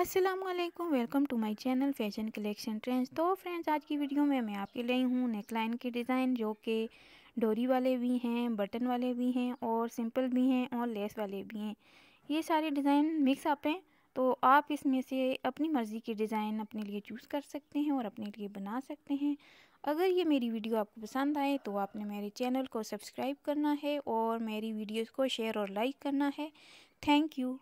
Aslam welcome to my channel fashion collection trends तो friends आज की वीडियो में मैं आपके लिए हूँ नेकलाइन के डिज़ाइन जो कि डोरी वाले भी हैं बटन वाले भी हैं और सिंपल भी हैं और लेस वाले भी हैं ये सारे डिज़ाइन मिक्स आप हैं तो आप इसमें से अपनी मर्ज़ी के डिज़ाइन अपने लिए चूज़ कर सकते हैं और अपने लिए बना सकते हैं अगर ये मेरी वीडियो आपको पसंद आए तो आपने मेरे चैनल को सब्सक्राइब करना है और मेरी वीडियोज़ को शेयर और लाइक करना है थैंक यू